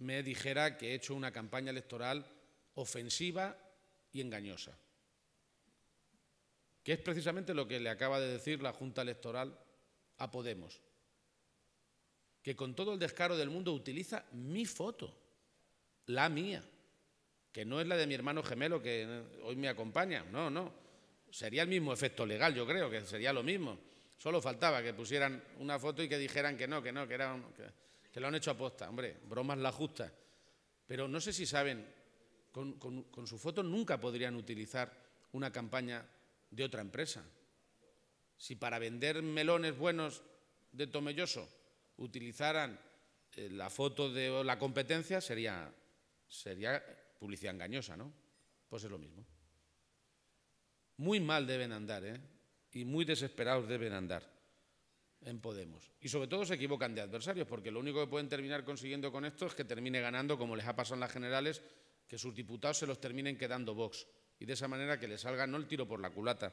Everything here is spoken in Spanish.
me dijera que he hecho una campaña electoral ofensiva y engañosa, que es precisamente lo que le acaba de decir la Junta Electoral a Podemos, que con todo el descaro del mundo utiliza mi foto, la mía, que no es la de mi hermano gemelo que hoy me acompaña, no, no, sería el mismo efecto legal, yo creo que sería lo mismo, solo faltaba que pusieran una foto y que dijeran que no, que no, que era... Un, que lo han hecho aposta, hombre, bromas la justa. Pero no sé si saben, con, su foto nunca podrían utilizar una campaña de otra empresa. Si para vender melones buenos de Tomelloso utilizaran eh, la foto de la competencia, sería, sería publicidad engañosa, ¿no? Pues es lo mismo. Muy mal deben andar, ¿eh? Y muy desesperados deben andar en Podemos. Y sobre todo se equivocan de adversarios, porque lo único que pueden terminar consiguiendo con esto es que termine ganando, como les ha pasado en las generales, que sus diputados se los terminen quedando Vox. Y de esa manera que les salga no el tiro por la culata,